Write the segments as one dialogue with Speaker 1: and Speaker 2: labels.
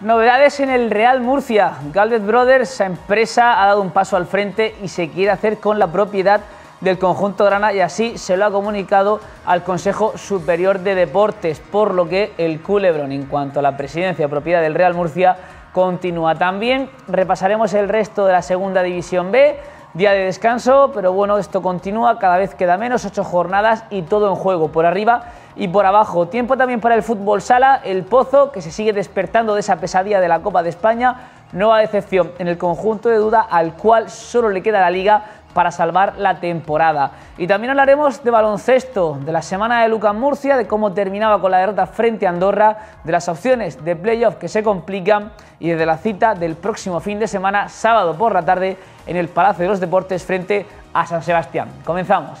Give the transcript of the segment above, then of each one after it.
Speaker 1: Novedades en el Real Murcia. Galvez Brothers, esa empresa, ha dado un paso al frente y se quiere hacer con la propiedad del conjunto Grana y así se lo ha comunicado al Consejo Superior de Deportes, por lo que el Culebrón, en cuanto a la presidencia propiedad del Real Murcia, continúa. También repasaremos el resto de la Segunda División B Día de descanso, pero bueno, esto continúa, cada vez queda menos, ocho jornadas y todo en juego, por arriba y por abajo. Tiempo también para el fútbol sala, el Pozo, que se sigue despertando de esa pesadilla de la Copa de España, nueva decepción en el conjunto de duda al cual solo le queda la liga para salvar la temporada. Y también hablaremos de baloncesto, de la semana de Lucas Murcia, de cómo terminaba con la derrota frente a Andorra, de las opciones de playoff que se complican y desde la cita del próximo fin de semana, sábado por la tarde, en el Palacio de los Deportes frente a San Sebastián. Comenzamos.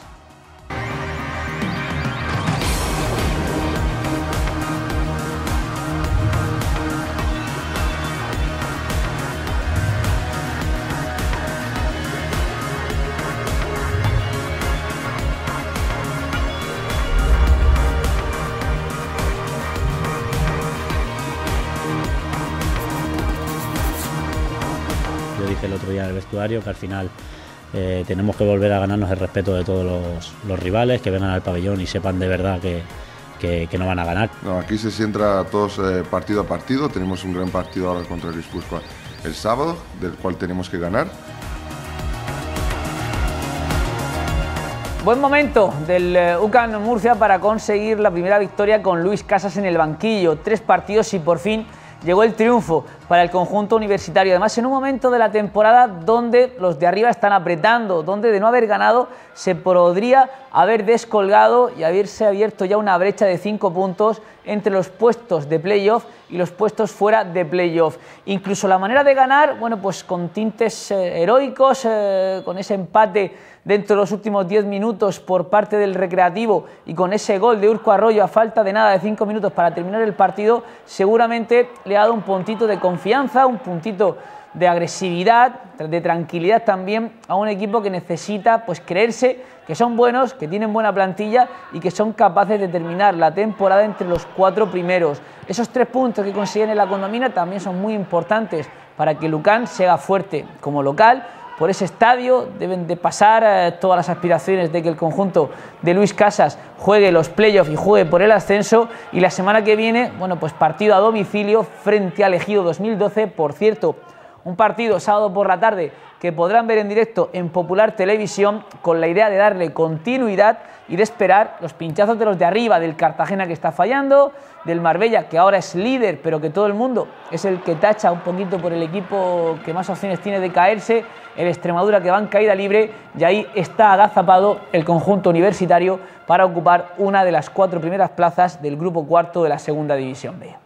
Speaker 2: el otro día en el vestuario, que al final eh, tenemos que volver a ganarnos el respeto de todos los, rivales, que vengan al pabellón y sepan de verdad que, no van a ganar.
Speaker 3: aquí se centra todos eh, partido a partido, tenemos un gran partido ahora contra el Cusco el sábado, del cual tenemos que ganar.
Speaker 1: Buen momento del eh, UCAN Murcia para conseguir la primera victoria con Luis Casas en el banquillo. Tres partidos y por fin llegó el triunfo para el conjunto universitario. Además, en un momento de la temporada donde los de arriba están apretando, donde de no haber ganado se podría haber descolgado y haberse abierto ya una brecha de cinco puntos entre los puestos de playoff y los puestos fuera de playoff. Incluso la manera de ganar, bueno, pues con tintes eh, heroicos, eh, con ese empate dentro de los últimos 10 minutos por parte del Recreativo y con ese gol de Urco Arroyo a falta de nada de cinco minutos para terminar el partido, seguramente le ha dado un puntito de confianza confianza, un puntito de agresividad, de tranquilidad también a un equipo que necesita pues creerse que son buenos, que tienen buena plantilla y que son capaces de terminar la temporada entre los cuatro primeros. Esos tres puntos que consiguen en la condomina también son muy importantes para que Lucán sea fuerte como local por ese estadio. Deben de pasar eh, todas las aspiraciones de que el conjunto de Luis Casas juegue los playoffs y juegue por el ascenso. Y la semana que viene, bueno, pues partido a domicilio frente al Ejido 2012. Por cierto, un partido sábado por la tarde que podrán ver en directo en Popular Televisión con la idea de darle continuidad y de esperar los pinchazos de los de arriba, del Cartagena que está fallando, del Marbella que ahora es líder, pero que todo el mundo es el que tacha un poquito por el equipo que más opciones tiene de caerse, el Extremadura que va en caída libre y ahí está agazapado el conjunto universitario para ocupar una de las cuatro primeras plazas del grupo cuarto de la segunda división B.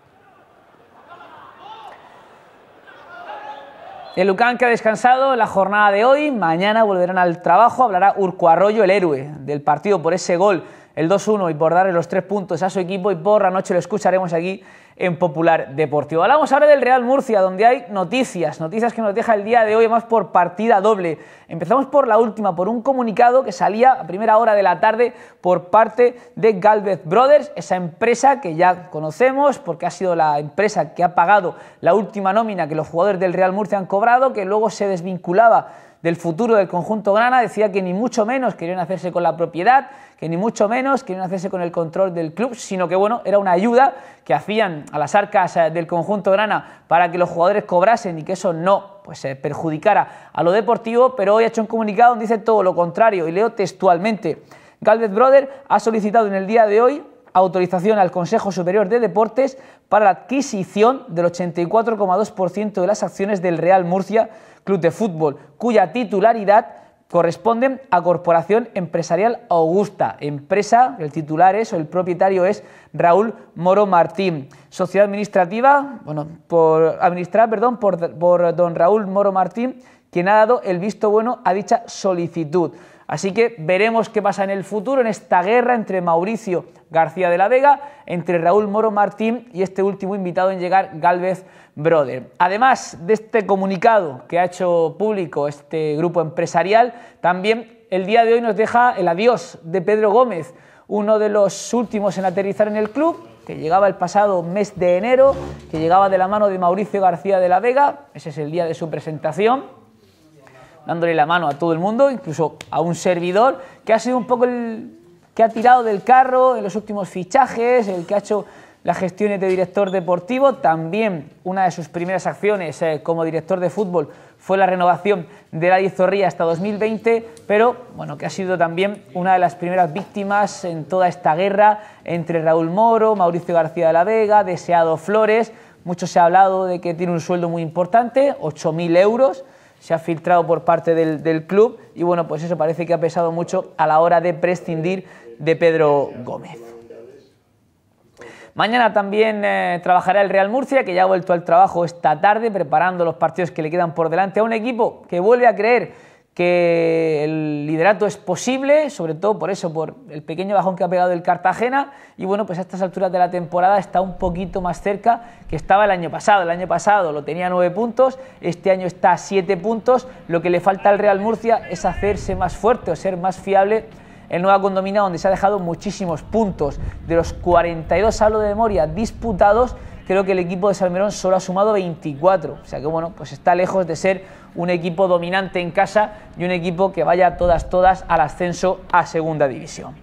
Speaker 1: El Lucán que ha descansado la jornada de hoy, mañana volverán al trabajo, hablará Urco Arroyo, el héroe del partido por ese gol el 2-1 y por darle los tres puntos a su equipo y por la noche lo escucharemos aquí en Popular Deportivo. Hablamos ahora del Real Murcia, donde hay noticias, noticias que nos deja el día de hoy, más por partida doble. Empezamos por la última, por un comunicado que salía a primera hora de la tarde por parte de Galvez Brothers, esa empresa que ya conocemos, porque ha sido la empresa que ha pagado la última nómina que los jugadores del Real Murcia han cobrado, que luego se desvinculaba del futuro del conjunto Grana, decía que ni mucho menos querían hacerse con la propiedad, que ni mucho menos querían hacerse con el control del club, sino que bueno, era una ayuda que hacían a las arcas eh, del conjunto Grana para que los jugadores cobrasen y que eso no pues, eh, perjudicara a lo deportivo, pero hoy ha hecho un comunicado donde dice todo lo contrario y leo textualmente. Galvez Brother ha solicitado en el día de hoy autorización al Consejo Superior de Deportes para la adquisición del 84,2% de las acciones del Real Murcia Club de Fútbol, cuya titularidad corresponde a Corporación Empresarial Augusta. Empresa, el titular es o el propietario es Raúl Moro Martín. Sociedad administrativa, bueno, por administrar, perdón, por, por don Raúl Moro Martín, quien ha dado el visto bueno a dicha solicitud. Así que veremos qué pasa en el futuro en esta guerra entre Mauricio García de la Vega, entre Raúl Moro Martín y este último invitado en llegar, Galvez Broder. Además de este comunicado que ha hecho público este grupo empresarial, también el día de hoy nos deja el adiós de Pedro Gómez, uno de los últimos en aterrizar en el club, que llegaba el pasado mes de enero, que llegaba de la mano de Mauricio García de la Vega, ese es el día de su presentación, dándole la mano a todo el mundo, incluso a un servidor que ha sido un poco el que ha tirado del carro en los últimos fichajes, el que ha hecho las gestiones de director deportivo. También una de sus primeras acciones eh, como director de fútbol fue la renovación de la Zorrilla hasta 2020, pero bueno, que ha sido también una de las primeras víctimas en toda esta guerra entre Raúl Moro, Mauricio García de la Vega, Deseado Flores. Mucho se ha hablado de que tiene un sueldo muy importante, 8.000 euros se ha filtrado por parte del, club y bueno, pues eso parece que ha pesado mucho a la hora de prescindir de Pedro Gómez. Mañana también eh, trabajará el Real Murcia, que ya ha vuelto al trabajo esta tarde, preparando los partidos que le quedan por delante a un equipo que vuelve a creer que el liderato es posible, sobre todo por eso, por el pequeño bajón que ha pegado el Cartagena. Y bueno, pues a estas alturas de la temporada está un poquito más cerca que estaba el año pasado. El año pasado lo tenía nueve puntos, este año está a 7 puntos. Lo que le falta al Real Murcia es hacerse más fuerte o ser más fiable en Nueva Condomina, donde se ha dejado muchísimos puntos. De los 42, hablo de memoria, disputados, creo que el equipo de Salmerón solo ha sumado 24. O sea que bueno, pues está lejos de ser un equipo dominante en casa y un equipo que vaya todas, todas al ascenso a segunda división.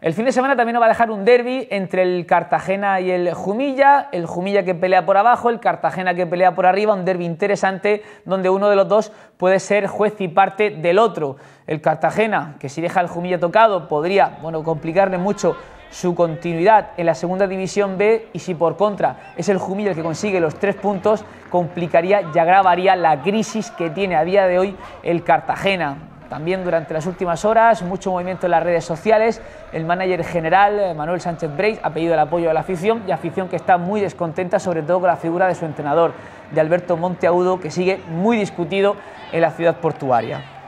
Speaker 1: El fin de semana también nos va a dejar un derby entre el Cartagena y el Jumilla, el Jumilla que pelea por abajo, el Cartagena que pelea por arriba, un derby interesante donde uno de los dos puede ser juez y parte del otro. El Cartagena, que si deja el Jumilla tocado, podría, bueno, complicarle mucho su continuidad en la segunda división B y si por contra es el Jumilla el que consigue los tres puntos, complicaría y agravaría la crisis que tiene a día de hoy el Cartagena. También durante las últimas horas, mucho movimiento en las redes sociales. El manager general, eh, Manuel Sánchez Breis, ha pedido el apoyo de la afición y afición que está muy descontenta, sobre todo con la figura de su entrenador, de Alberto Monteagudo, que sigue muy discutido en la ciudad portuaria.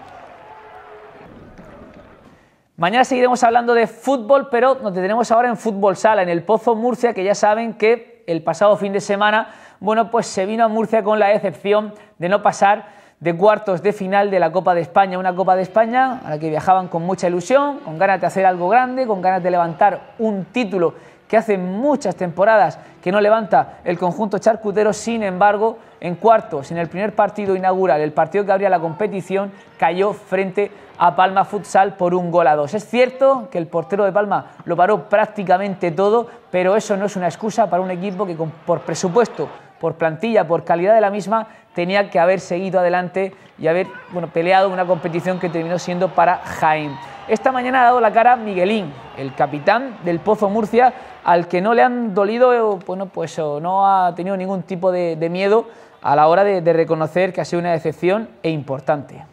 Speaker 1: Mañana seguiremos hablando de fútbol, pero nos tenemos ahora en fútbol sala, en el Pozo Murcia, que ya saben que el pasado fin de semana, bueno, pues se vino a Murcia con la excepción de no pasar de cuartos de final de la Copa de España, una Copa de España a la que viajaban con mucha ilusión, con ganas de hacer algo grande, con ganas de levantar un título que hace muchas temporadas que no levanta el conjunto charcutero, sin embargo, en cuartos, en el primer partido inaugural, el partido que abría la competición, cayó frente a Palma Futsal por un gol a dos. Es cierto que el portero de Palma lo paró prácticamente todo, pero eso no es una excusa para un equipo que por presupuesto por plantilla, por calidad de la misma, tenía que haber seguido adelante y haber bueno, peleado una competición que terminó siendo para Jaén. Esta mañana ha dado la cara Miguelín, el capitán del Pozo Murcia, al que no le han dolido, eh, bueno, pues no ha tenido ningún tipo de, miedo a la hora de, reconocer que ha sido una decepción e importante.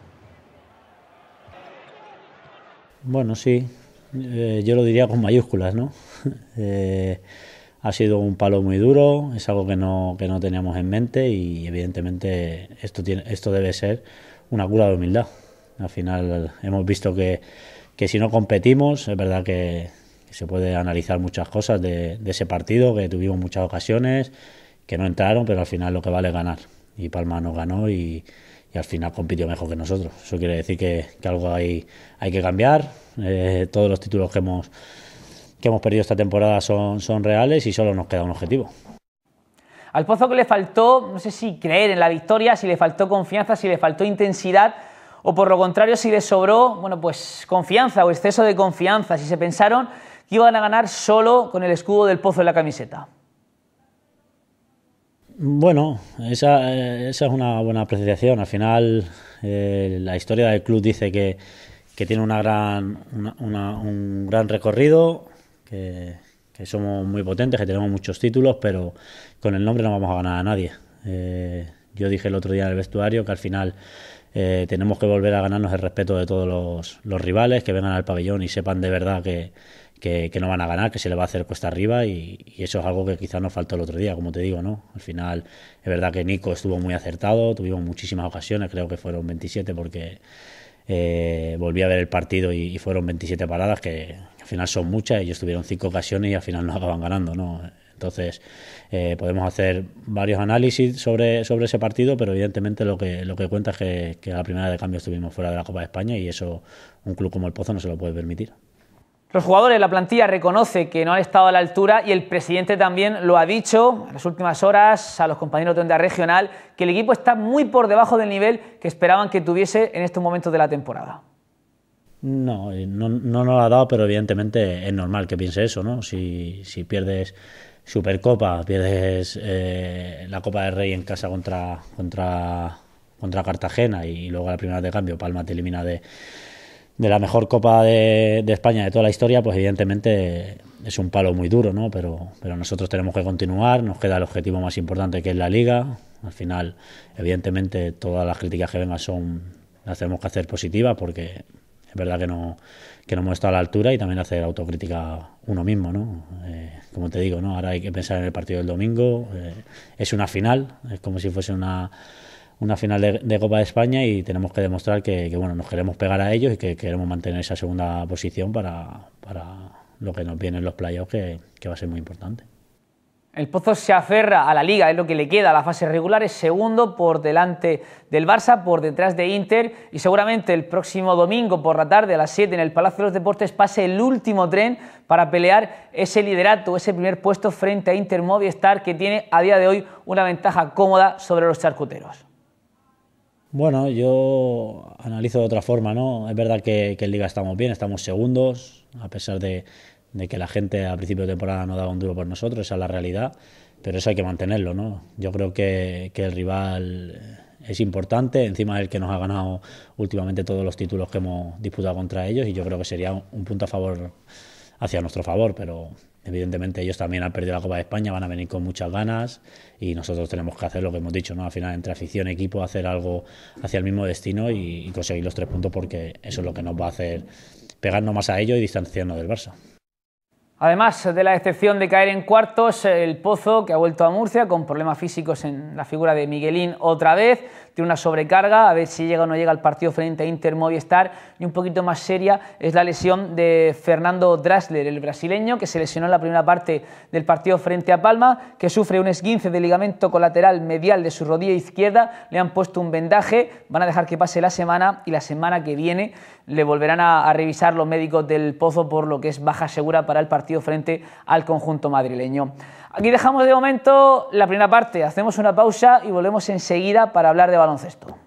Speaker 2: Bueno, sí, eh, yo lo diría con mayúsculas, ¿no? Eh, ha sido un palo muy duro, es algo que no, que no teníamos en mente y evidentemente esto, tiene, esto debe ser una cura de humildad. Al final hemos visto que, que si no competimos, es verdad que, se puede analizar muchas cosas de, ese partido, que tuvimos muchas ocasiones, que no entraron, pero al final lo que vale es ganar. Y Palma no ganó y, y al final compitió mejor que nosotros. Eso quiere decir que, algo hay, hay que cambiar. Eh, todos los títulos que hemos que hemos perdido esta temporada son, reales y solo nos queda un objetivo.
Speaker 1: Al Pozo que le faltó, no sé si creer en la victoria, si le faltó confianza, si le faltó intensidad o por lo contrario si le sobró, bueno, pues confianza o exceso de confianza, si se pensaron que iban a ganar solo con el escudo del Pozo en la camiseta.
Speaker 2: Bueno, esa, es una buena apreciación. Al final, eh, la historia del club dice que, que tiene una gran, un gran recorrido, que, somos muy potentes, que tenemos muchos títulos, pero con el nombre no vamos a ganar a nadie. Eh, yo dije el otro día en el vestuario que al final eh, tenemos que volver a ganarnos el respeto de todos los, rivales, que vengan al pabellón y sepan de verdad que, no van a ganar, que se le va a hacer cuesta arriba y, eso es algo que quizás nos faltó el otro día, como te digo, ¿no? Al final es verdad que Nico estuvo muy acertado, tuvimos muchísimas ocasiones, creo que fueron 27 porque... Eh, volví a ver el partido y fueron 27 paradas que al final son muchas, ellos tuvieron cinco ocasiones y al final no acaban ganando, ¿no? Entonces, eh, podemos hacer varios análisis sobre, ese partido, pero evidentemente lo que, lo que cuenta es que, a la primera de cambio estuvimos fuera de la Copa de España y eso un club como el Pozo no se lo puede permitir.
Speaker 1: Los jugadores, la plantilla reconoce que no han estado a la altura y el presidente también lo ha dicho en las últimas horas a los compañeros de Onda Regional, que el equipo está muy por debajo del nivel que esperaban que tuviese en estos momentos de la temporada.
Speaker 2: Eh, no, no, no nos lo ha dado, pero evidentemente es normal que piense eso, ¿no? Si, si pierdes Supercopa, pierdes eh, la Copa del Rey en casa contra, contra, contra Cartagena y luego a la primera de cambio Palma te elimina de, la mejor Copa de, España de toda la historia, pues evidentemente es un palo muy duro, ¿no? Pero, pero nosotros tenemos que continuar, nos queda el objetivo más importante que es la Liga. Al final, evidentemente, todas las críticas que vengan son las tenemos que hacer positivas porque es verdad que no, que no hemos estado a la altura y también hacer autocrítica uno mismo, ¿no? Eh, como te digo, ¿no? Ahora hay que pensar en el partido del domingo, eh, es una final, es como si fuese una, una final de, Copa de España y tenemos que demostrar que, bueno, nos queremos pegar a ellos y que queremos mantener esa segunda posición para, para lo que nos viene en los playoffs, que, que va a ser muy importante.
Speaker 1: El Pozo se aferra a la liga, es lo que le queda a la fase regular, es segundo por delante del Barça, por detrás de Inter y seguramente el próximo domingo por la tarde a las 7 en el Palacio de los Deportes pase el último tren para pelear ese liderato, ese primer puesto frente a Inter Movistar que tiene a día de hoy una ventaja cómoda sobre los charcuteros.
Speaker 2: Bueno, yo analizo de otra forma, ¿no? Es verdad que, que en Liga estamos bien, estamos segundos, a pesar de, de que la gente a principio de temporada no daba un duro por nosotros, esa es la realidad, pero eso hay que mantenerlo, ¿no? Yo creo que, el rival es importante, encima es el que nos ha ganado últimamente todos los títulos que hemos disputado contra ellos y yo creo que sería un punto a favor hacia nuestro favor, pero evidentemente ellos también han perdido la Copa de España, van a venir con muchas ganas y nosotros tenemos que hacer lo que hemos dicho, ¿no? Al final, entre afición equipo, hacer algo hacia el mismo destino y, y conseguir los tres puntos porque eso es lo que nos va a hacer pegarnos más a ellos y distanciarnos del Barça.
Speaker 1: Además de la excepción de caer en cuartos, el Pozo, que ha vuelto a Murcia con problemas físicos en la figura de Miguelín otra vez, tiene una sobrecarga, a ver si llega o no llega al partido frente a Inter Movistar. Y un poquito más seria es la lesión de Fernando Drasler, el brasileño, que se lesionó en la primera parte del partido frente a Palma, que sufre un esguince de ligamento colateral medial de su rodilla izquierda. Le han puesto un vendaje, van a dejar que pase la semana y la semana que viene le volverán a, a revisar los médicos del Pozo por lo que es baja segura para el partido frente al conjunto madrileño. Aquí dejamos de momento la primera parte, hacemos una pausa y volvemos enseguida para hablar de baloncesto.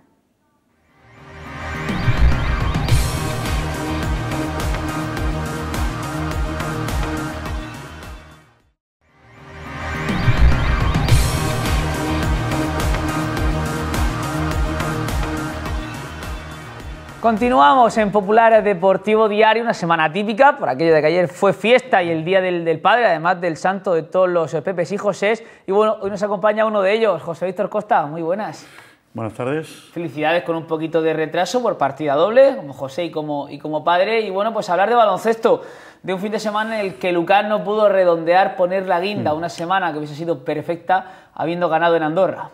Speaker 1: Continuamos en Popular Deportivo Diario, una semana típica, por aquello de que ayer fue fiesta y el Día del, del Padre, además del santo de todos los Pepes y Josés. Y bueno, hoy nos acompaña uno de ellos, José Víctor Costa, muy buenas. Buenas tardes. Felicidades con un poquito de retraso por partida doble, como José y como, y como padre. Y bueno, pues hablar de baloncesto, de un fin de semana en el que Lucas no pudo redondear, poner la guinda, mm. una semana que hubiese sido perfecta habiendo ganado en Andorra.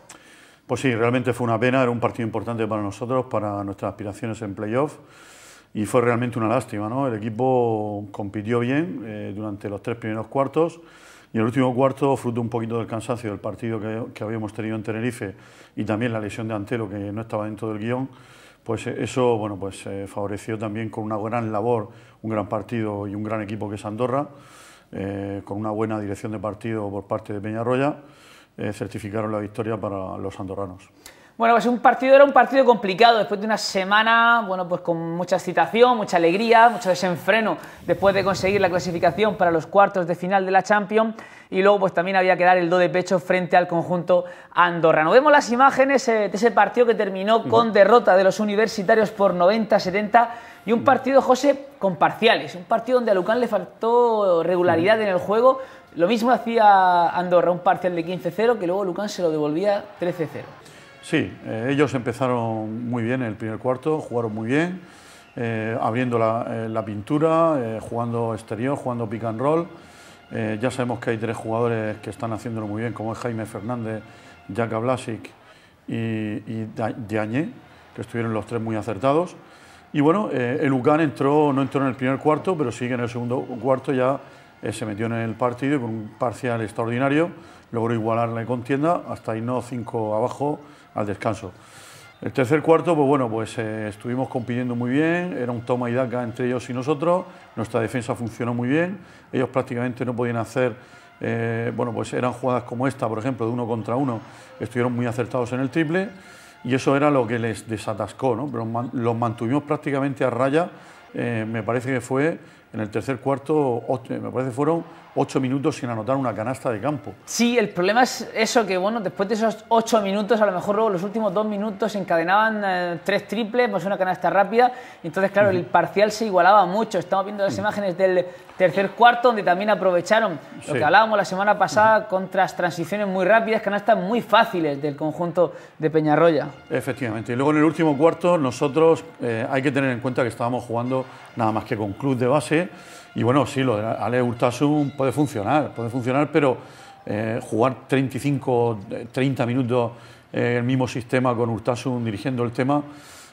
Speaker 4: Pues sí, realmente fue una pena, era un partido importante para nosotros, para nuestras aspiraciones en playoff y fue realmente una lástima. ¿no? El equipo compitió bien eh, durante los tres primeros cuartos y el último cuarto, fruto un poquito del cansancio del partido que, habíamos tenido en Tenerife y también la lesión de Antelo que no estaba dentro del guión, pues eso bueno, pues, eh, favoreció también con una gran labor, un gran partido y un gran equipo que es Andorra, eh, con una buena dirección de partido por parte de Peñarroya eh, certificaron la victoria para los andorranos.
Speaker 1: Bueno, pues un partido era un partido complicado después de una semana, bueno, pues con mucha excitación, mucha alegría, mucho desenfreno después de conseguir la clasificación para los cuartos de final de la Champions y luego pues también había que dar el do de pecho frente al conjunto andorrano. Vemos las imágenes eh, de ese partido que terminó con derrota de los universitarios por 90-70 y un partido, José, con parciales, un partido donde a Lucán le faltó regularidad en el juego, lo mismo hacía Andorra, un parcial de 15-0 que luego Lucán se lo devolvía 13-0.
Speaker 4: Sí, eh, ellos empezaron muy bien en el primer cuarto, jugaron muy bien, eh, abriendo la, eh, pintura, jugando exterior, jugando pick and roll. ya sabemos que hay tres jugadores que están haciéndolo muy bien, como es Jaime Fernández, Jaka Blasic y, y que estuvieron los tres muy acertados. Y bueno, el Lucán entró, no entró en el primer cuarto, pero sí en el segundo cuarto ya eh, se metió en el partido con un parcial extraordinario logró igualar la contienda hasta ahí no cinco abajo al descanso. El tercer cuarto, pues bueno, pues eh, estuvimos compitiendo muy bien, era un toma y daca entre ellos y nosotros, nuestra defensa funcionó muy bien, ellos prácticamente no podían hacer, eh, bueno, pues eran jugadas como esta, por ejemplo, de uno contra uno, estuvieron muy acertados en el triple y eso era lo que les desatascó, ¿no? los mantuvimos prácticamente a raya, me parece que fue en el tercer cuarto, me parece fueron ocho minutos sin anotar una canasta de campo.
Speaker 1: Sí, el problema es eso, que bueno, después de esos ocho minutos, a lo mejor luego los últimos dos minutos encadenaban eh, tres triples, pues una canasta rápida, entonces claro, el parcial se igualaba mucho. Estamos viendo las mm. imágenes del Tercer cuarto, donde también aprovecharon lo que hablábamos la semana pasada, contra transiciones muy rápidas, que canastas muy fáciles del conjunto de Peñarroya.
Speaker 4: Efectivamente. Y luego en el último cuarto, nosotros eh, hay que tener en cuenta que estábamos jugando nada más que con club de base. Y bueno, sí, lo de Ale Urtasun puede funcionar, puede funcionar, pero eh, jugar 35, 30 eh, minutos el mismo sistema con Urtasun dirigiendo el tema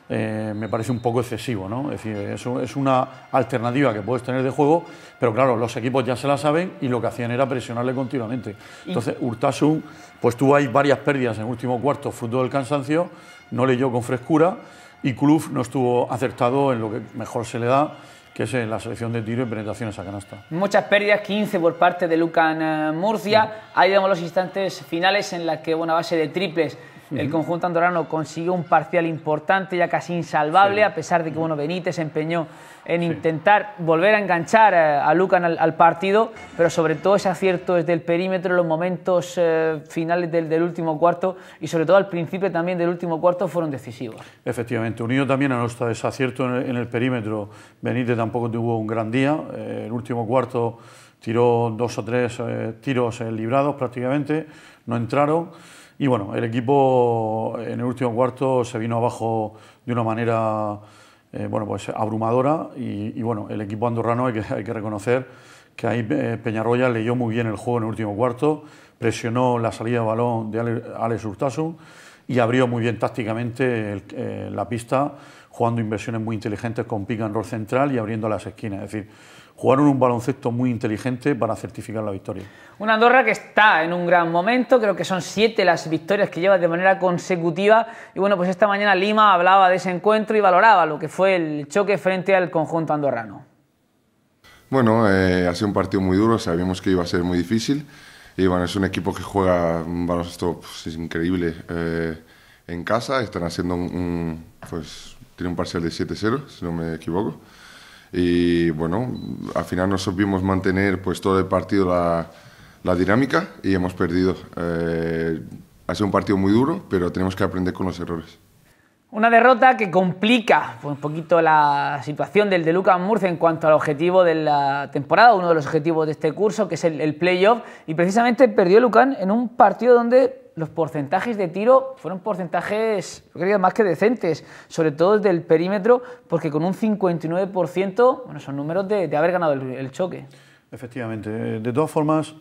Speaker 4: eh, me parece un poco excesivo, ¿no? Es decir, eso es una alternativa que puedes tener de juego, pero claro, los equipos ya se la saben y lo que hacían era presionarle continuamente. Entonces, Urtasun, pues tuvo ahí varias pérdidas en el último cuarto, fruto del cansancio, no leyó con frescura y Kluf no estuvo acertado en lo que mejor se le da, que es la selección de tiro y penetraciones a canasta.
Speaker 1: Muchas pérdidas, 15 por parte de Lucan eh, Murcia. Ahí vemos los instantes finales en la que, bueno, a base de triples el conjunto andorano consiguió un parcial importante, ya casi insalvable, a pesar de que bueno, Benítez se empeñó en intentar volver a enganchar eh, a Lucan al, partido, pero sobre todo ese acierto desde el perímetro en los momentos eh, finales del, último cuarto y sobre todo al principio también del último cuarto fueron decisivos.
Speaker 4: Efectivamente, unido también a nuestro desacierto en el, perímetro, Benítez tampoco tuvo un gran día, eh, el último cuarto tiró dos o tres tiros librados prácticamente, no entraron. Y bueno, el equipo eh, en el último cuarto se vino abajo de una manera eh, bueno, pues abrumadora y, bueno, el equipo andorrano hay que, hay que reconocer que ahí eh, Peñarroya leyó muy bien el juego en el último cuarto, presionó la salida de balón de Alex Hurtasun y abrió muy bien tácticamente eh, la pista, jugando inversiones muy inteligentes con pick en roll central y abriendo las esquinas. Es decir, jugaron un baloncesto muy inteligente para certificar la victoria.
Speaker 1: Una Andorra que está en un gran momento, creo que son siete las victorias que lleva de manera consecutiva. Y bueno, pues esta mañana Lima hablaba de ese encuentro y valoraba lo que fue el choque frente al conjunto andorrano.
Speaker 3: Bueno, eh, ha sido un partido muy duro, sabíamos que iba a ser muy difícil. Y bueno, es un equipo que juega un baloncesto pues, increíble eh, en casa. Están haciendo un, pues, tiene un parcial de 7-0, si no me equivoco. Y bueno, al final nos supimos mantener pues todo el partido la, dinámica y hemos perdido. Eh, ha sido un partido muy duro, pero tenemos que aprender con los errores.
Speaker 1: Una derrota que complica un poquito la situación del de Lucan Murcia en cuanto al objetivo de la temporada, uno de los objetivos de este curso, que es el, playoff. Y precisamente perdió Lucan en un partido donde los porcentajes de tiro fueron porcentajes, creo, más que decentes, sobre todo desde el perímetro, porque con un 59%, bueno, son números de, haber ganado el choque. Efectivamente.
Speaker 4: Eh, de todas formas,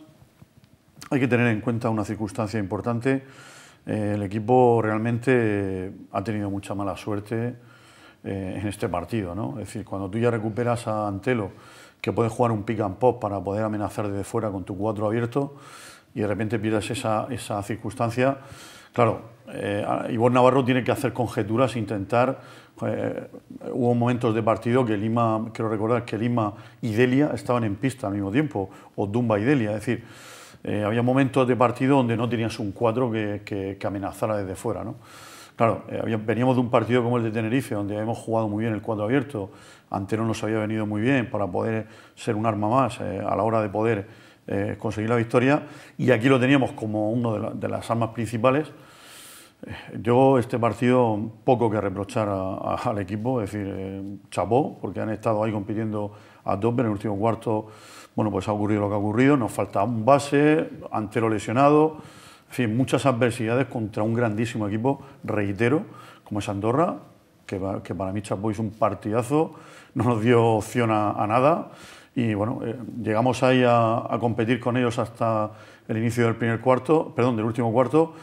Speaker 4: hay que tener en cuenta una circunstancia importante eh, el equipo realmente eh, ha tenido mucha mala suerte eh, en este partido. ¿no? Es decir, cuando tú ya recuperas a Antelo, que puede jugar un pick and pop para poder amenazar desde fuera con tu cuatro abierto, y de repente pierdes esa, circunstancia, claro, eh, Navarro tiene que hacer conjeturas, intentar. hubo momentos de partido que Lima, quiero recordar que Lima y Delia estaban en pista al mismo tiempo, o Dumba y Delia, es decir. Eh, había momentos de partido donde no tenías un cuadro que, amenazara desde fuera. ¿no? Claro, eh, veníamos de un partido como el de Tenerife, donde hemos jugado muy bien el cuadro abierto. Antero nos había venido muy bien para poder ser un arma más eh, a la hora de poder conseguir la victoria. Y aquí lo teníamos como una de, las armas principales. Yo este partido poco que reprochar al equipo, es decir, chapó, porque han estado ahí compitiendo a tope en el último cuarto bueno, pues ha ocurrido lo que ha ocurrido, nos falta un base, antero lesionado, en fin, muchas adversidades contra un grandísimo equipo, reitero, como es Andorra, que, para mí Chapoy es un partidazo, no nos dio opción a, nada. Y bueno, eh, llegamos ahí a, competir con ellos hasta el inicio del primer cuarto, perdón, del último cuarto,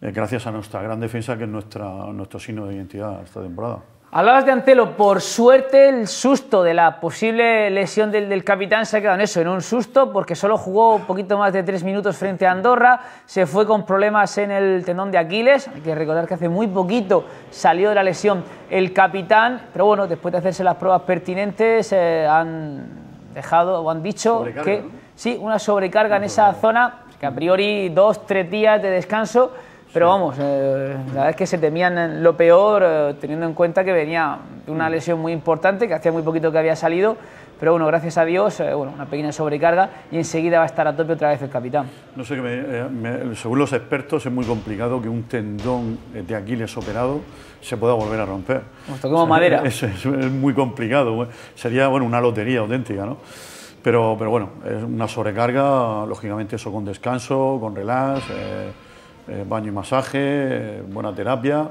Speaker 4: eh, gracias a nuestra gran defensa, que es nuestro signo de identidad esta temporada.
Speaker 1: Hablabas de Antelo, por suerte el susto de la posible lesión del, capitán se ha quedado en eso, en un susto, porque solo jugó un poquito más de tres minutos frente a Andorra, se fue con problemas en el tendón de Aquiles, hay que recordar que hace muy poquito salió de la lesión el capitán, pero bueno, después de hacerse las pruebas pertinentes eh, han dejado o han dicho que sí, una sobrecarga en esa zona, que a priori dos, tres días de descanso pero vamos, eh, la verdad es que se temían lo peor, eh, teniendo en cuenta que venía una mm. lesión muy importante, que hacía muy poquito que había salido, pero bueno, gracias a Dios, eh, bueno, una pequeña sobrecarga y enseguida va a estar a tope otra vez el capitán.
Speaker 4: No sé, según los expertos es muy complicado que un tendón de Aquiles operado se pueda volver a romper. Nos toquemos madera. Es, muy complicado, sería bueno, una lotería auténtica, ¿no? Pero, pero bueno, es una sobrecarga, lógicamente eso con descanso, con relax. Eh, baño y masaje, eh, buena terapia.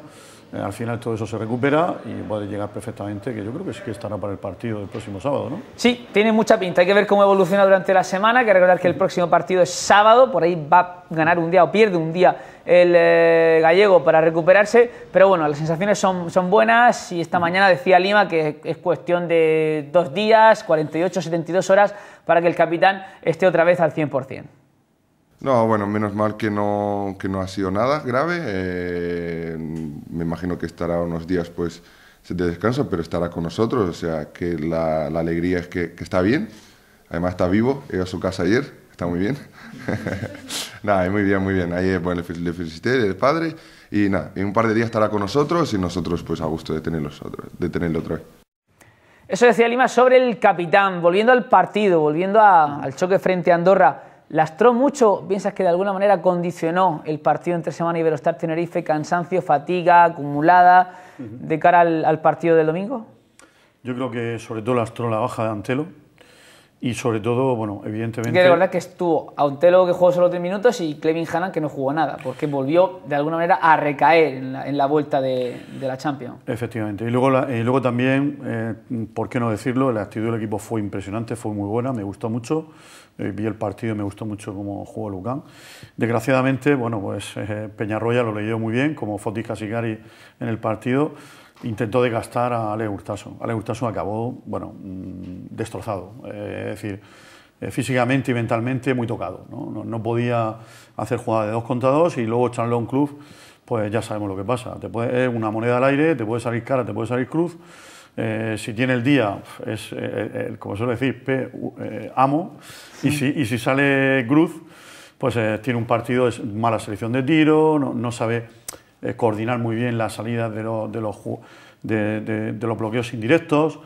Speaker 4: Eh, al final todo eso se recupera y puede llegar perfectamente, que yo creo que sí que estará para el partido del próximo sábado, ¿no?
Speaker 1: Sí, tiene mucha pinta. Hay que ver cómo evoluciona durante la semana. Hay que recordar que el próximo partido es sábado, por ahí va a ganar un día o pierde un día el gallego para recuperarse. Pero bueno, las sensaciones son, son buenas y esta mañana decía Lima que es cuestión de dos días, 48, 72 horas para que el capitán esté otra vez al 100%.
Speaker 3: No, bueno, menos mal que no, que no ha sido nada grave. Eh, me imagino que estará unos días pues de descanso, pero estará con nosotros. O sea, que la, alegría es que, está bien. Además está vivo, iba a su casa ayer, está muy bien. nada, muy bien, muy bien. Ayer le, le felicité, padre, y nada, en un par de días estará con nosotros y nosotros pues a gusto de, de tenerlo otra vez.
Speaker 1: Eso decía Lima sobre el capitán, volviendo al partido, volviendo al choque frente a Andorra. ¿Lastró mucho? ¿Piensas que de alguna manera condicionó el partido entre semana y Iberostar Tenerife, cansancio, fatiga acumulada de cara al, partido del domingo?
Speaker 4: Yo creo que sobre todo lastró la baja de Antelo y sobre todo, bueno, evidentemente... Que de verdad
Speaker 1: que estuvo Antelo que jugó solo tres minutos y Clevin Hannan que no jugó nada, porque volvió de alguna manera a recaer en la, vuelta de, la Champions.
Speaker 4: Efectivamente, y luego, también, eh, ¿por qué no decirlo? La actitud del equipo fue impresionante, fue muy buena, me gustó mucho eh, vi el partido y me gustó mucho cómo jugó Lucán. Desgraciadamente, bueno, pues eh, Peñarroya lo leyó muy bien, como Fotis Casigari en el partido, intentó degastar a Ale Hurtaso. Ale Hurtaso acabó, bueno, mm, destrozado. Eh, es decir, físicamente y mentalmente muy tocado. ¿no? No, podía hacer jugada de dos contra dos y luego echarlo club, pues ya sabemos lo que pasa. Te es una moneda al aire, te puede salir cara, te puede salir cruz. Eh, si tiene el día, es, eh, eh, como suele decir, amo, y si, sale Cruz, pues tiene un partido, es mala selección de tiro, no, sabe coordinar muy bien la salida de, los, de, los bloqueos indirectos,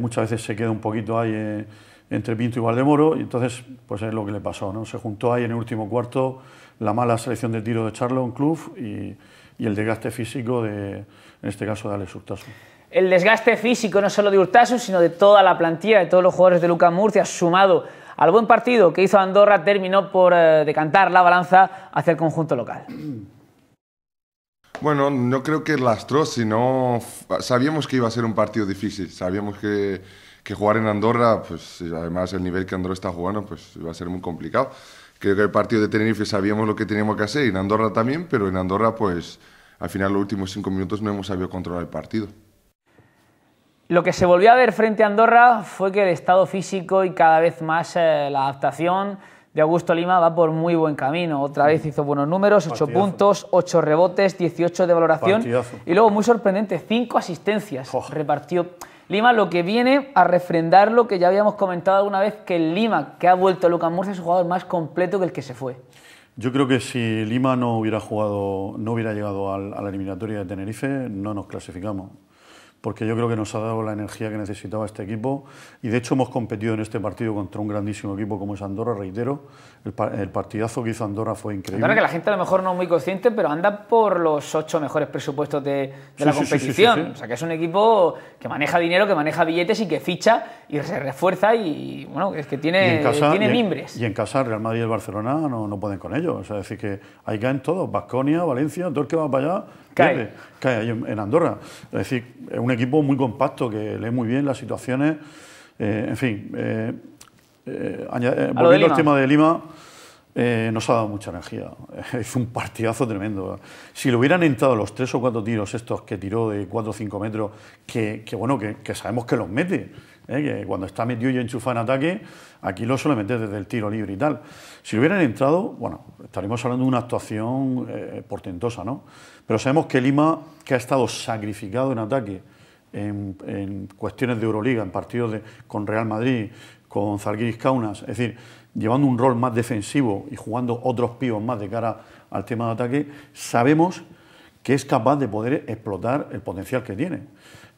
Speaker 4: muchas veces se queda un poquito ahí entre Pinto y Valdemoro, y entonces pues es lo que le pasó, ¿no? se juntó ahí en el último cuarto la mala selección de tiro de Charlotte Club y, el desgaste físico de, en este caso, de Alex Urtasun
Speaker 1: el desgaste físico no solo de Urtasu, sino de toda la plantilla, de todos los jugadores de Lucas Murcia, sumado al buen partido que hizo Andorra, terminó por eh, decantar la balanza hacia el conjunto local.
Speaker 3: Bueno, no creo que lastró, sino sabíamos que iba a ser un partido difícil, sabíamos que, jugar en Andorra, pues, además el nivel que Andorra está jugando, pues iba a ser muy complicado. Creo que el partido de Tenerife sabíamos lo que teníamos que hacer, y en Andorra también, pero en Andorra, pues al final los últimos cinco minutos no hemos sabido controlar el partido.
Speaker 1: Lo que se volvió a ver frente a Andorra fue que el estado físico y cada vez más eh, la adaptación de Augusto Lima va por muy buen camino. Otra vez hizo buenos números, 8 puntos, 8 rebotes, 18 de valoración. Y luego, muy sorprendente, 5 asistencias oh. repartió Lima, lo que viene a refrendar lo que ya habíamos comentado alguna vez, que Lima, que ha vuelto a Lucas Murcia, es un jugador más completo que el que se fue.
Speaker 4: Yo creo que si Lima no hubiera jugado, no hubiera llegado a la eliminatoria de Tenerife, no nos clasificamos porque yo creo que nos ha dado la energía que necesitaba este equipo y de hecho hemos competido en este partido contra un grandísimo equipo como es Andorra, reitero, el, partidazo que hizo Andorra fue increíble. que la
Speaker 1: gente a lo mejor no es muy consciente, pero anda por los ocho mejores presupuestos de, la competición. o sea, que es un equipo que maneja dinero, que maneja billetes y que ficha y se refuerza y, bueno, es que tiene, y en, mimbres.
Speaker 4: Y en casa, Real Madrid y el Barcelona no, pueden con ellos. O sea, es decir, que ahí caen todos. Basconia, Valencia, todo el que va para allá cae, en, Andorra. Es decir, es un equipo muy compacto que lee muy bien las situaciones. Eh, en fin, eh, eh, eh, volviendo al tema de Lima, eh, nos ha dado mucha energía. Es un partidazo tremendo. Si le hubieran entrado los tres o cuatro tiros estos que tiró de cuatro o cinco metros, que, bueno, que, sabemos que los mete, que cuando está metido y enchufa en ataque, aquí lo suele meter desde el tiro libre y tal. Si le hubieran entrado, bueno, estaríamos hablando de una actuación portentosa, ¿no? Pero sabemos que Lima, que ha estado sacrificado en ataque, en, cuestiones de Euroliga, en partidos de, con Real Madrid, con Zalgiris Kaunas, es decir, llevando un rol más defensivo y jugando otros pivos más de cara al tema de ataque, sabemos que es capaz de poder explotar el potencial que tiene.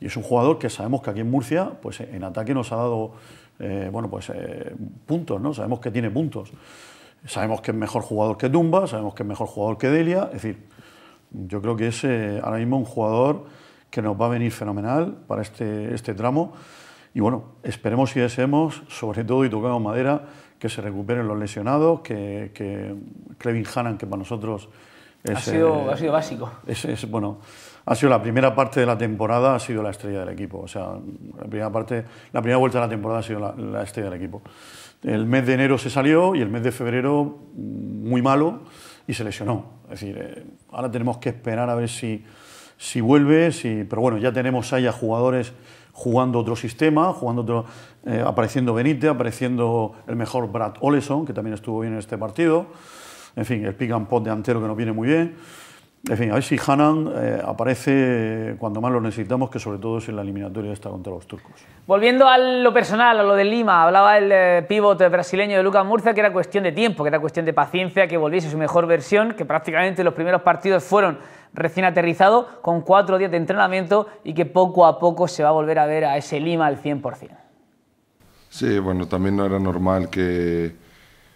Speaker 4: Y es un jugador que sabemos que aquí en Murcia, pues en ataque nos ha dado eh, bueno, pues, eh, puntos, ¿no? Sabemos que tiene puntos. Sabemos que es mejor jugador que Tumba, sabemos que es mejor jugador que Delia. Es decir, yo creo que es eh, ahora mismo un jugador que nos va a venir fenomenal para este, este tramo y bueno, esperemos y deseemos, sobre todo, y tocamos madera, que se recuperen los lesionados, que, que Clevin Hannan, que para nosotros eh, ha, sido, básico. Es, bueno, ha sido la primera parte de la temporada, ha sido la estrella del equipo. O sea, la primera, parte, la primera vuelta de la temporada ha sido la, estrella del equipo. El mes de enero se salió y el mes de febrero muy malo y se lesionó. Es decir, eh, ahora tenemos que esperar a ver si, si vuelve, si, pero bueno, ya tenemos ahí a jugadores jugando otro sistema, jugando otro, eh, apareciendo Benítez, apareciendo el mejor Brad Oleson, que también estuvo bien en este partido. En fin, el pick and de Antero que nos viene muy bien. En fin, a ver si Hanan eh, aparece cuando más lo necesitamos, que sobre todo es en la eliminatoria esta contra los turcos.
Speaker 1: Volviendo a lo personal, a lo de Lima, hablaba el eh, pivote brasileño de Lucas Murcia que era cuestión de tiempo, que era cuestión de paciencia, que volviese su mejor versión, que prácticamente los primeros partidos fueron recién aterrizado, con cuatro días de entrenamiento y que poco a poco se va a volver a ver a ese Lima al 100%.
Speaker 3: Sí, bueno, también no era normal que,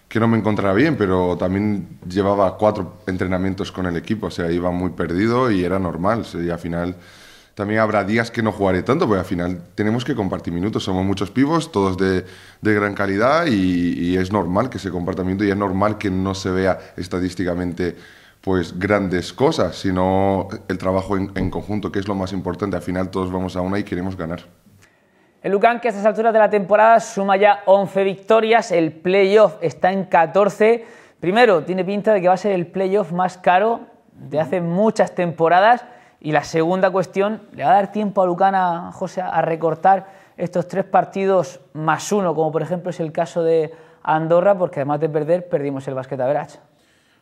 Speaker 3: que no me encontrara bien, pero también llevaba cuatro entrenamientos con el equipo, o sea, iba muy perdido y era normal. y al final también habrá días que no jugaré tanto, porque al final tenemos que compartir minutos. Somos muchos pivos, todos de, de gran calidad y, es normal que se comparta minutos y es normal que no se vea estadísticamente pues grandes cosas, sino el trabajo en, conjunto, que es lo más importante. Al final todos vamos a una y queremos ganar.
Speaker 1: El Lucan, que a estas alturas de la temporada suma ya 11 victorias, el playoff está en 14. Primero, tiene pinta de que va a ser el playoff más caro de hace muchas temporadas. Y la segunda cuestión, ¿le va a dar tiempo a Lucan, a José, a recortar estos tres partidos más uno, como por ejemplo es el caso de Andorra, porque además de perder, perdimos el básquet a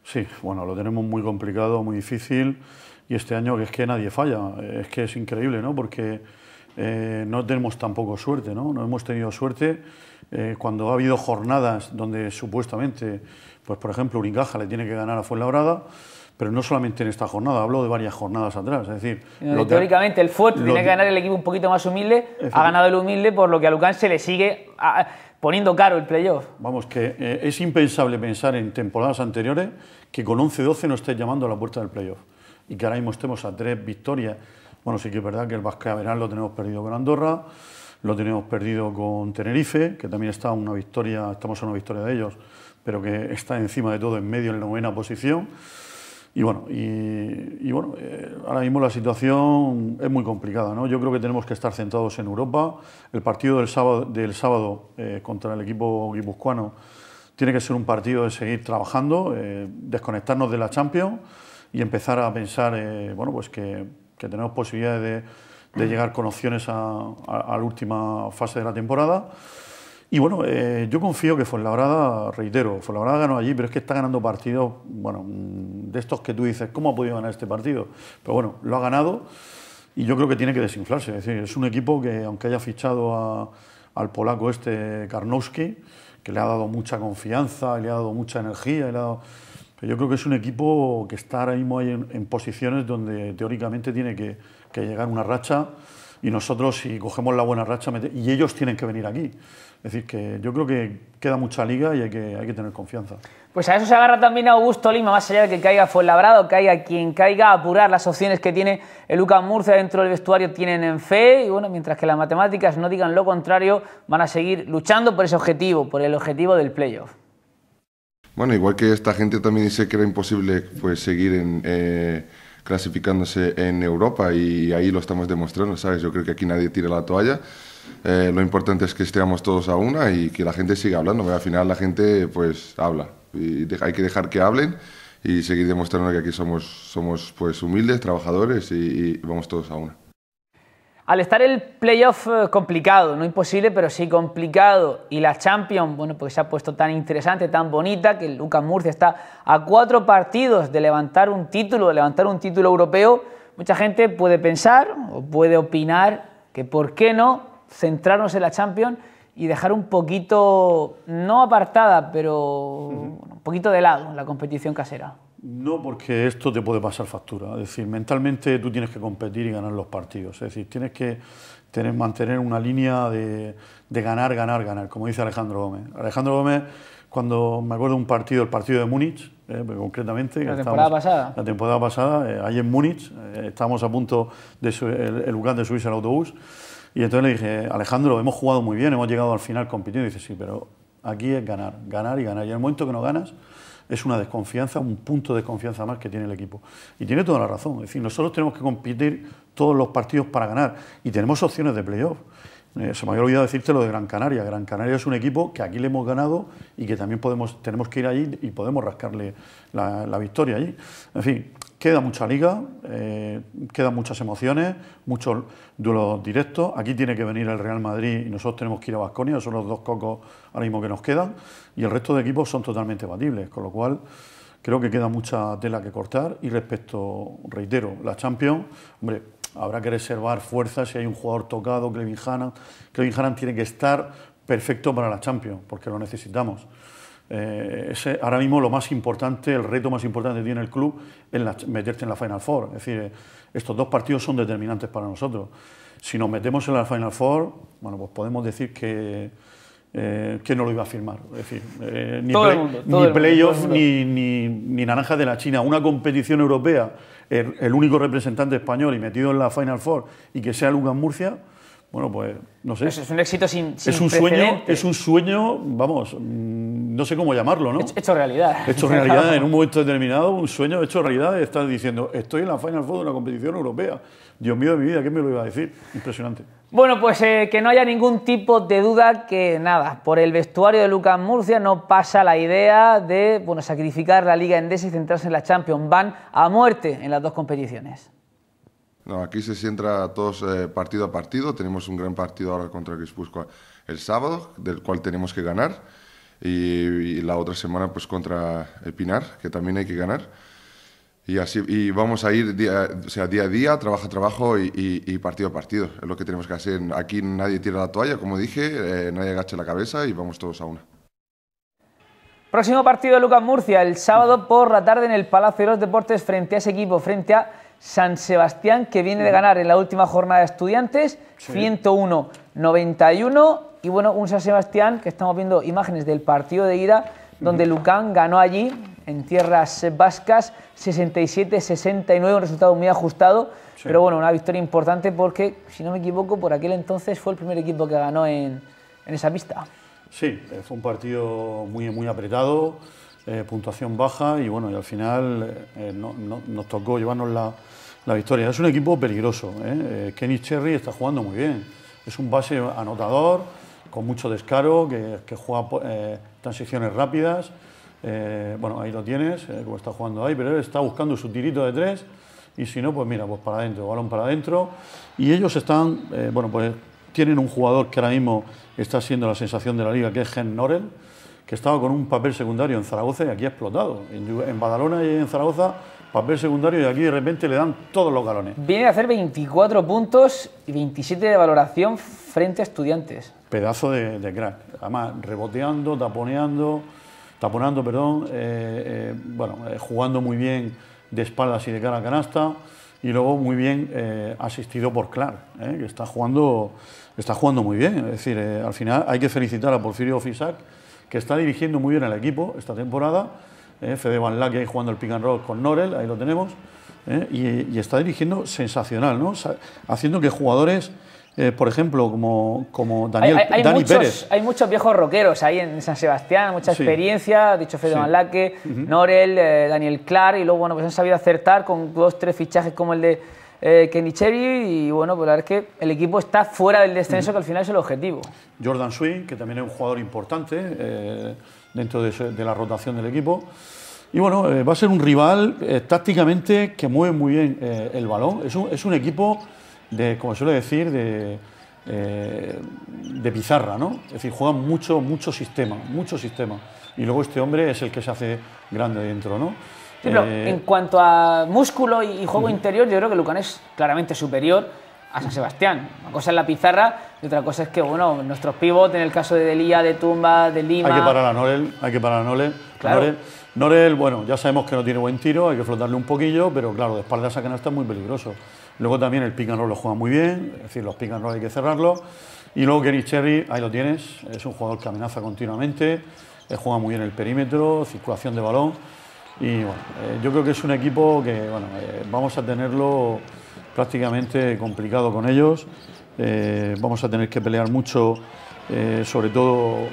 Speaker 4: Sí, bueno, lo tenemos muy complicado, muy difícil y este año que es que nadie falla, es que es increíble, ¿no? Porque eh, no tenemos tampoco suerte, ¿no? No hemos tenido suerte eh, cuando ha habido jornadas donde supuestamente, pues por ejemplo, Uringaja le tiene que ganar a Fuenlabrada, pero no solamente en esta jornada, hablo de varias jornadas atrás. Es decir, eh, teóricamente el fuerte tiene que ganar el equipo un poquito más humilde, ha ganado el humilde, por lo que a Lucán se le sigue ah, poniendo caro el playoff. Vamos, que eh, es impensable pensar en temporadas anteriores que con 11-12 no estés llamando a la puerta del playoff y que ahora mismo estemos a tres victorias. Bueno, sí que es verdad que el Averán... lo tenemos perdido con Andorra, lo tenemos perdido con Tenerife, que también está una victoria, estamos a una victoria de ellos, pero que está encima de todo en medio en la novena posición. Y bueno, y, bueno eh, ahora mismo la situación es muy complicada. ¿no? Yo creo que tenemos que estar centrados en Europa. El partido del sábado, del sábado eh, contra el equipo guipuzcoano tiene que ser un partido de seguir trabajando, eh, desconectarnos de la Champions y empezar a pensar bueno, pues que, tenemos posibilidades de, llegar con opciones a la última fase de la temporada. Y bueno, eh, yo confío que Fuenlabrada, reitero, Fuenlabrada ganó allí, pero es que está ganando partidos, bueno, mm, de estos que tú dices, ¿cómo ha podido ganar este partido? Pero bueno, lo ha ganado y yo creo que tiene que desinflarse. Es decir, es un equipo que, aunque haya fichado al polaco este Karnowski, que le ha dado mucha confianza, le ha dado mucha energía, yo creo que es un equipo que está ahora mismo ahí en, en, posiciones donde teóricamente tiene que, que llegar una racha y nosotros si cogemos la buena racha y ellos tienen que venir aquí. Es decir, que yo creo que queda mucha liga y hay que, hay que tener confianza.
Speaker 1: Pues a eso se agarra también Augusto Lima, más allá de que caiga Fuenlabrado, caiga quien caiga, a apurar las opciones que tiene el Lucas Murcia dentro del vestuario tienen en fe y bueno, mientras que las matemáticas no digan lo contrario, van a seguir luchando por ese objetivo, por el objetivo del playoff.
Speaker 3: Bueno, igual que esta gente también dice que era imposible pues seguir en, eh, clasificándose en Europa y ahí lo estamos demostrando, ¿sabes? Yo creo que aquí nadie tira la toalla. Eh, lo importante es que estemos todos a una y que la gente siga hablando. al final la gente pues habla y hay que dejar que hablen y seguir demostrando que aquí somos, somos pues humildes, trabajadores y, y vamos todos a una.
Speaker 1: Al estar el playoff eh, complicado, no imposible, pero sí complicado, y la Champions, bueno, porque se ha puesto tan interesante, tan bonita, que Lucas Murcia está a cuatro partidos de levantar un título, de levantar un título europeo, mucha gente puede pensar o puede opinar que por qué no centrarnos en la Champions y dejar un poquito, no apartada, pero un poquito de lado la competición casera.
Speaker 4: No, porque esto te puede pasar factura. Es decir, mentalmente tú tienes que competir y ganar los partidos. Es decir, tienes que tener, mantener una línea de, de ganar, ganar, ganar, como dice Alejandro Gómez. Alejandro Gómez, cuando me acuerdo de un partido, el partido de Múnich, eh, pues concretamente. La temporada pasada. La temporada pasada, eh, ahí en Múnich, estamos eh, estábamos a punto de el, el lugar de subirse al autobús. Y entonces le dije, Alejandro, hemos jugado muy bien, hemos llegado al final compitiendo. Y dice, sí, pero aquí es ganar, ganar y ganar. Y en el momento que no ganas, es una desconfianza, un punto de desconfianza más que tiene el equipo. Y tiene toda la razón. Es decir, nosotros tenemos que competir todos los partidos para ganar y tenemos opciones de playoff. Eh, se me había olvidado decirte lo de Gran Canaria. Gran Canaria es un equipo que aquí le hemos ganado y que también podemos, tenemos que ir allí y podemos rascarle la, la victoria allí. En fin, Queda mucha liga, eh, quedan muchas emociones, muchos duelos directos. Aquí tiene que venir el Real Madrid y nosotros tenemos que ir a Vasconia, son los dos cocos ahora mismo que nos quedan. Y el resto de equipos son totalmente batibles, con lo cual creo que queda mucha tela que cortar. Y respecto, reitero, la Champions, hombre, habrá que reservar fuerza si hay un jugador tocado, Clevin Hannan tiene que estar perfecto para la Champions, porque lo necesitamos. Eh, ahora mismo lo más importante, el reto más importante que tiene el club es meterse meterte en la Final Four. Es decir, estos dos partidos son determinantes para nosotros. Si nos metemos en la Final Four, bueno, pues podemos decir que, eh, que no lo iba a firmar. Es decir, eh, ni, ni playoff ni, Naranja de la China. Una competición europea, el, único representante español y metido en la Final Four y que sea Lucas Murcia bueno, pues no sé. Pues es un
Speaker 1: éxito sin, es un sueño, Es
Speaker 4: un sueño, vamos, mm, no sé cómo llamarlo, ¿no? Hecho, realidad. Hecho realidad en un momento determinado, un sueño hecho realidad. Y estar diciendo, estoy en la Final Four de una competición europea. Dios mío de mi vida, ¿qué me lo iba a decir? Impresionante.
Speaker 1: Bueno, pues eh, que no haya ningún tipo de duda que nada, por el vestuario de Lucas Murcia no pasa la idea de bueno, sacrificar la Liga Endesa y centrarse en la Champions. Van a muerte en las dos competiciones.
Speaker 3: No, aquí se centra todos eh, partido a partido. Tenemos un gran partido ahora contra Guipúzcoa el sábado, del cual tenemos que ganar. Y, la otra semana, pues contra el Pinar, que también hay que ganar. Y así y vamos a ir día, o sea, día a día, trabajo a trabajo y, partido a partido. Es lo que tenemos que hacer. Aquí nadie tira la toalla, como dije, eh, nadie agacha la cabeza y vamos todos a una.
Speaker 1: Próximo partido de Lucas Murcia, el sábado por la tarde en el Palacio de los Deportes frente a ese equipo, frente a San Sebastián, que viene de ganar en la última jornada de estudiantes, 101-91. Y bueno, un San Sebastián que estamos viendo imágenes del partido de ida, donde Lucán ganó allí, en tierras vascas, 67-69, un resultado muy ajustado. Pero bueno, una victoria importante porque, si no me equivoco, por aquel entonces fue el primer equipo que ganó en, esa
Speaker 4: pista. Sí, fue un partido muy, muy apretado. Eh, puntuación baja y bueno, y al final eh, nos tocó llevarnos la, victoria. Es un equipo peligroso. ¿eh? Kenny Cherry está jugando muy bien. Es un base anotador, con mucho descaro, que, juega transiciones rápidas. bueno, ahí lo tienes, como está jugando ahí, pero él está buscando su tirito de tres y si no, pues mira, pues para adentro, balón para adentro. Y ellos están, bueno, pues tienen un jugador que ahora mismo está siendo la sensación de la liga, que es Gen Norel que estaba con un papel secundario en Zaragoza y aquí ha explotado. En, Badalona y en Zaragoza, papel secundario y aquí de repente le dan todos los galones. Viene a hacer 24 puntos y 27 de valoración frente a estudiantes. Pedazo de, crack. Además, reboteando, taponeando, taponando, perdón, eh, eh, bueno, eh, jugando muy bien de espaldas y de cara a canasta. Y luego muy bien asistido por Clark, que está jugando, está jugando muy bien. Es decir, al final hay que felicitar a Porfirio Fisac que está dirigiendo muy bien al equipo esta temporada. ¿eh? Fede Van Lack ahí jugando el pick and roll con Norel, ahí lo tenemos. ¿eh? y, está dirigiendo sensacional, ¿no? haciendo que jugadores, eh, por ejemplo, como, Daniel, hay, hay muchos,
Speaker 2: Hay
Speaker 1: muchos viejos roqueros ahí en San Sebastián, mucha experiencia, ha dicho Fede Van Lake, Norel, Daniel Clark, y luego, bueno, pues han sabido acertar con dos, tres fichajes como el de eh, y bueno, pues la verdad es que el equipo está fuera
Speaker 4: del descenso, que al final es el objetivo. Jordan Swing, que también es un jugador importante eh, dentro de, la rotación del equipo. Y bueno, eh, va a ser un rival eh, tácticamente que mueve muy bien el balón. Es un, equipo de, como suele decir, de, de pizarra, ¿no? Es decir, juegan mucho, mucho sistema, mucho sistema. Y luego este hombre es el que se hace grande dentro, ¿no? Eh, en
Speaker 1: cuanto a músculo y juego interior, yo creo que Lucan es claramente superior a San Sebastián. Una cosa es la pizarra y otra cosa es que, bueno, nuestros pivots, en el caso de Delía, de Tumba, de Lima... Hay que parar a
Speaker 4: Norel, hay que parar a Norel. Claro. Norel, bueno, ya sabemos que no tiene buen tiro, hay que flotarle un poquillo, pero claro, de espalda a está es muy peligroso. Luego también el pick lo juega muy bien, es decir, los pick hay que cerrarlo. Y luego Kenny Cherry, ahí lo tienes, es un jugador que amenaza continuamente, eh, juega muy bien el perímetro, circulación de balón y bueno, eh, yo creo que es un equipo que bueno, eh, vamos a tenerlo prácticamente complicado con ellos. Eh, vamos a tener que pelear mucho, sobre todo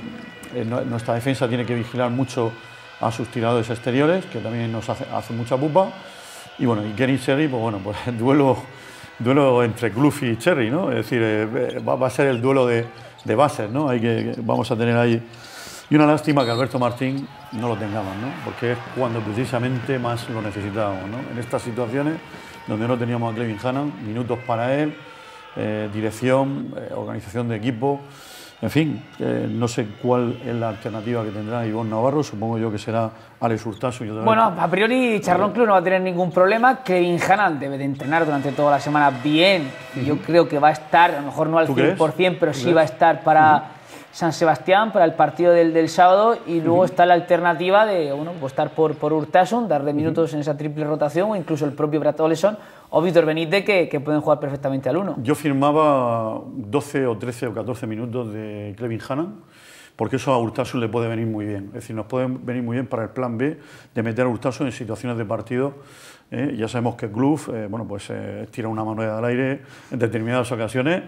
Speaker 4: nuestra defensa tiene que vigilar mucho a sus tiradores exteriores, que también nos hace, mucha pupa. Y bueno, y Kenny Cherry, pues bueno, pues duelo, duelo entre Cluffy y Cherry, ¿no? Es decir, va, a ser el duelo de, bases, ¿no? Hay que, vamos a tener ahí y una lástima que Alberto Martín no lo tengamos, ¿no? porque es cuando precisamente más lo necesitábamos. ¿no? En estas situaciones donde no teníamos a Clevin Hannan, minutos para él, eh, dirección, eh, organización de equipo, en fin, eh, no sé cuál es la alternativa que tendrá Ivonne Navarro, supongo yo que será Alex resultado Y bueno,
Speaker 1: a priori Charlón Club no va a tener ningún problema, Clevin Hannan debe de entrenar durante toda la semana bien, y yo creo que va a estar, a lo mejor no al 100%, pero sí va a estar para... San Sebastián para el partido del, sábado y luego está la alternativa de bueno, pues por, por Urtasun, darle minutos en esa triple rotación o incluso el propio Bratoleson o Víctor Benítez que, pueden jugar
Speaker 4: perfectamente al uno. Yo firmaba 12 o 13 o 14 minutos de Clevin Hannan porque eso a Urtasun le puede venir muy bien. Es decir, nos puede venir muy bien para el plan B de meter a Urtasun en situaciones de partido. ¿eh? ya sabemos que Gluf, eh, bueno, pues eh, tira una mano al aire en determinadas ocasiones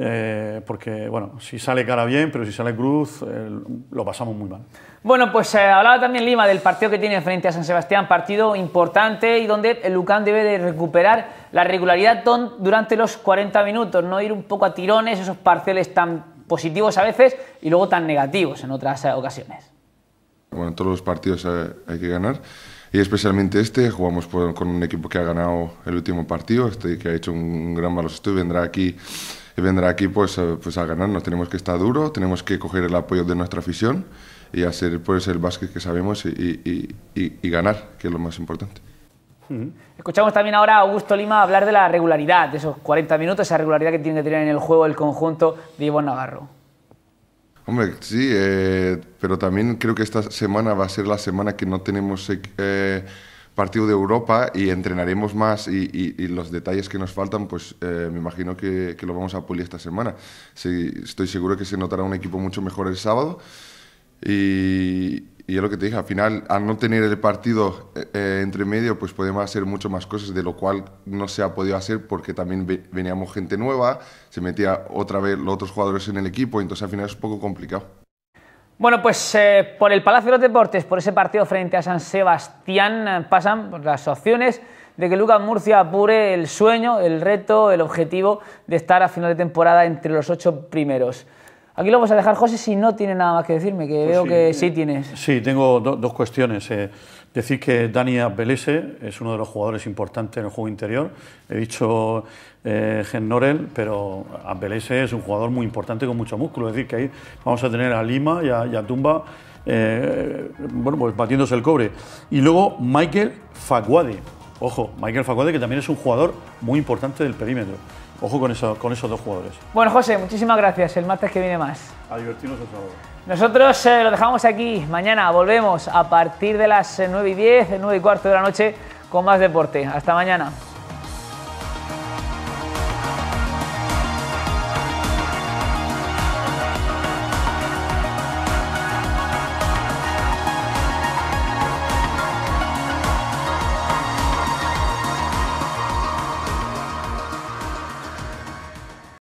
Speaker 4: eh, porque, bueno, si sale cara bien, pero si sale cruz, eh, lo pasamos muy mal.
Speaker 1: Bueno, pues eh, hablaba también Lima del partido que tiene frente a San Sebastián, partido importante y donde el Lucán debe de recuperar la regularidad durante los 40 minutos, no ir un poco a tirones, esos parceles tan positivos a veces y luego tan negativos en otras ocasiones.
Speaker 3: Bueno, todos los partidos hay que ganar y especialmente este, jugamos con un equipo que ha ganado el último partido, este, que ha hecho un gran baloncesto y vendrá aquí vendrá aquí pues, eh, pues a ganarnos. Tenemos que estar duro, tenemos que coger el apoyo de nuestra afición y hacer pues, el básquet que sabemos y, ganar,
Speaker 1: que es lo más importante. Escuchamos también ahora a Augusto Lima hablar de la regularidad, de esos 40 minutos, esa regularidad que tiene que tener en el juego el conjunto de Ivo Navarro.
Speaker 3: Hombre, sí, eh, pero también creo que esta semana va a ser la semana que no tenemos eh, partido de Europa y entrenaremos más y, los detalles que nos faltan, pues eh, me imagino que, lo vamos a pulir esta semana. Sí, estoy seguro que se notará un equipo mucho mejor el sábado y, es lo que te dije, al final, al no tener el partido eh, eh, entre medio, pues podemos hacer mucho más cosas, de lo cual no se ha podido hacer porque también veníamos gente nueva, se metía otra vez los otros jugadores en el equipo, entonces al final es un poco complicado.
Speaker 1: Bueno, pues eh, por el Palacio de los Deportes, por ese partido frente a San Sebastián, eh, pasan pues, las opciones de que Lucas Murcia apure el sueño, el reto, el objetivo de estar a final de temporada entre los ocho primeros. Aquí lo vamos a dejar, José, si no tiene nada más que decirme, que pues veo que eh, sí tienes.
Speaker 4: Sí, tengo dos cuestiones. Decir que Dani Abelese es uno de los jugadores importantes en el juego interior. He dicho Gen eh, Norel, pero Abbelese es un jugador muy importante con mucho músculo. Es decir, que ahí vamos a tener a Lima y a, Tumba eh, bueno, pues batiéndose el cobre. Y luego Michael Faguade. Ojo, Michael Facuade, que también es un jugador muy importante del perímetro. Ojo con, eso, con esos dos jugadores. Bueno,
Speaker 1: José, muchísimas gracias. El martes que viene más. A divertirnos a todos. Nosotros eh, lo dejamos aquí. Mañana volvemos a partir de las 9 eh, y 10, 9 y cuarto de la noche con más deporte. Hasta mañana.